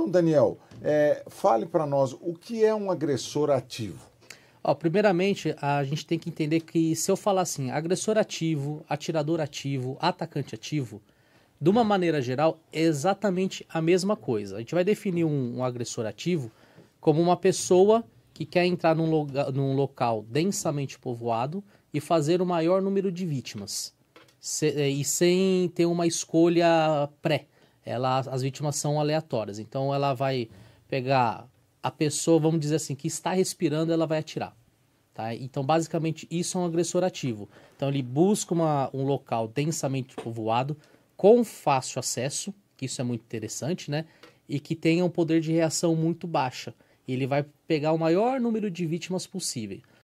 Então, Daniel, é, fale para nós o que é um agressor ativo. Ó, primeiramente, a gente tem que entender que se eu falar assim, agressor ativo, atirador ativo, atacante ativo, de uma maneira geral, é exatamente a mesma coisa. A gente vai definir um, um agressor ativo como uma pessoa que quer entrar num, loga, num, local densamente povoado e fazer o maior número de vítimas, se, e sem ter uma escolha pré ela, as vítimas são aleatórias. Então ela vai pegar a pessoa, vamos dizer assim, que está respirando, ela vai atirar. Tá? Então, basicamente, isso é um agressor ativo. Então, ele busca uma, um local densamente povoado, com fácil acesso, que isso é muito interessante, né? E que tenha um poder de reação muito baixa. ele vai pegar o maior número de vítimas possível.